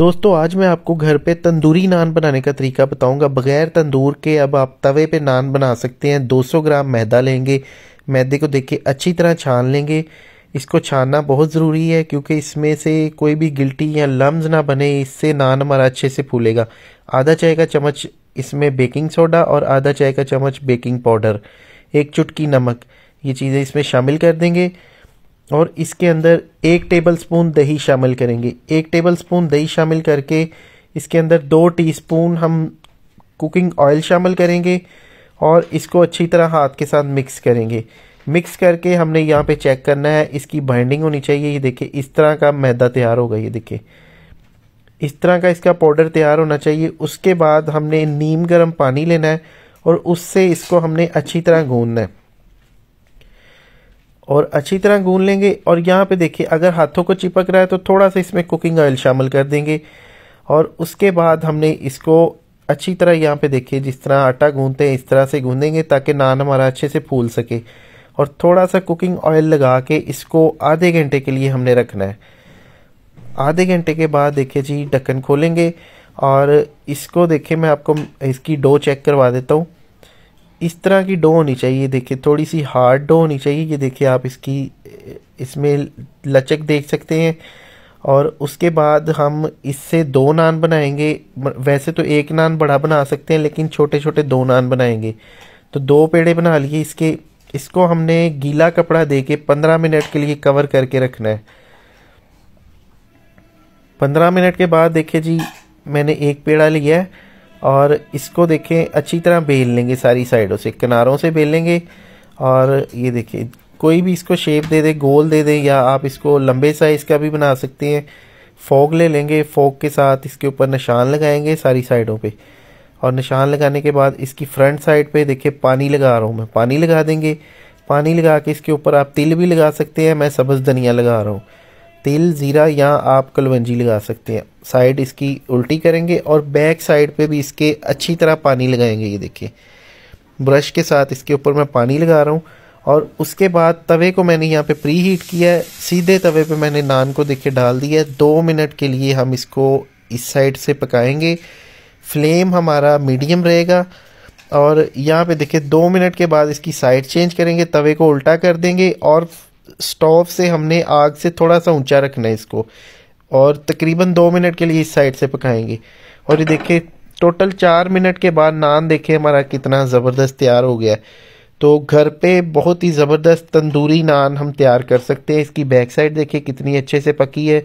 दोस्तों आज मैं आपको घर पे तंदूरी नान बनाने का तरीका बताऊंगा बगैर तंदूर के अब आप तवे पे नान बना सकते हैं 200 ग्राम मैदा लेंगे मैदे को देख के अच्छी तरह छान लेंगे इसको छानना बहुत ज़रूरी है क्योंकि इसमें से कोई भी गिल्टी या लम्ब ना बने इससे नान हमारा अच्छे से फूलेगा आधा चाय का चम्मच इसमें बेकिंग सोडा और आधा चाय का चम्मच बेकिंग पाउडर एक चुटकी नमक ये चीज़ें इसमें शामिल कर देंगे और इसके अंदर एक टेबलस्पून दही शामिल करेंगे एक टेबलस्पून दही शामिल करके इसके अंदर दो टीस्पून हम कुकिंग ऑयल शामिल करेंगे और इसको अच्छी तरह हाथ के साथ मिक्स करेंगे मिक्स करके हमने यहाँ पे चेक करना है इसकी बाइंडिंग होनी चाहिए ये देखिए इस तरह का मैदा तैयार होगा ये देखिए इस तरह का इसका पाउडर तैयार होना चाहिए उसके बाद हमने नीम गर्म पानी लेना है और उससे इसको हमने अच्छी तरह गूंदना है और अच्छी तरह गून लेंगे और यहाँ पे देखिए अगर हाथों को चिपक रहा है तो थोड़ा सा इसमें कुकिंग ऑयल शामिल कर देंगे और उसके बाद हमने इसको अच्छी तरह यहाँ पे देखिए जिस तरह आटा गूंदते हैं इस तरह से गूंदेंगे ताकि नान हमारा अच्छे से फूल सके और थोड़ा सा कुकिंग ऑयल लगा के इसको आधे घंटे के लिए हमने रखना है आधे घंटे के बाद देखिए जी ढक्कन खोलेंगे और इसको देखिए मैं आपको इसकी डो चेक करवा देता हूँ इस तरह की डो होनी चाहिए देखिए थोड़ी सी हार्ड डो होनी चाहिए ये देखिए आप इसकी इसमें लचक देख सकते हैं और उसके बाद हम इससे दो नान बनाएंगे वैसे तो एक नान बड़ा बना सकते हैं लेकिन छोटे छोटे दो नान बनाएंगे तो दो पेड़े बना लिए इसके इसको हमने गीला कपड़ा दे के पंद्रह मिनट के लिए कवर करके रखना है पंद्रह मिनट के बाद देखिए जी मैंने एक पेड़ा लिया है और इसको देखें अच्छी तरह बेल लेंगे सारी साइडों से किनारों से बेलेंगे और ये देखिए कोई भी इसको शेप दे दे गोल दे दे या आप इसको लंबे साइज़ का भी बना सकते हैं फोग ले लेंगे फोग के साथ इसके ऊपर निशान लगाएंगे सारी साइडों पे और निशान लगाने के बाद इसकी फ्रंट साइड पे देखिए पानी लगा रहा हूँ मैं पानी लगा देंगे पानी लगा के इसके ऊपर आप तिल भी लगा सकते हैं मैं सब्ज़ धनिया लगा रहा हूँ तिल ज़ीरा या आप कलवंजी लगा सकते हैं साइड इसकी उल्टी करेंगे और बैक साइड पे भी इसके अच्छी तरह पानी लगाएंगे ये देखिए ब्रश के साथ इसके ऊपर मैं पानी लगा रहा हूँ और उसके बाद तवे को मैंने यहाँ पे प्री हीट किया है सीधे तवे पे मैंने नान को देखे डाल दिया है दो मिनट के लिए हम इसको इस साइड से पकाएंगे फ्लेम हमारा मीडियम रहेगा और यहाँ पे देखिए दो मिनट के बाद इसकी साइड चेंज करेंगे तवे को उल्टा कर देंगे और स्टोव से हमने आग से थोड़ा सा ऊंचा रखना है इसको और तकरीबन दो मिनट के लिए इस साइड से पकाएंगे और ये देखें टोटल चार मिनट के बाद नान देखें हमारा कितना ज़बरदस्त तैयार हो गया है तो घर पे बहुत ही ज़बरदस्त तंदूरी नान हम तैयार कर सकते हैं इसकी बैक साइड देखिए कितनी अच्छे से पकी है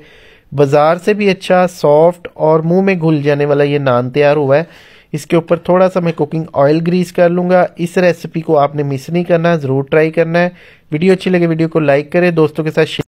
बाज़ार से भी अच्छा सॉफ्ट और मुंह में घुल जाने वाला ये नान तैयार हुआ है इसके ऊपर थोड़ा सा मैं कुकिंग ऑयल ग्रीस कर लूँगा इस रेसिपी को आपने मिस नहीं करना ज़रूर ट्राई करना है वीडियो अच्छी लगे वीडियो को लाइक करें दोस्तों के साथ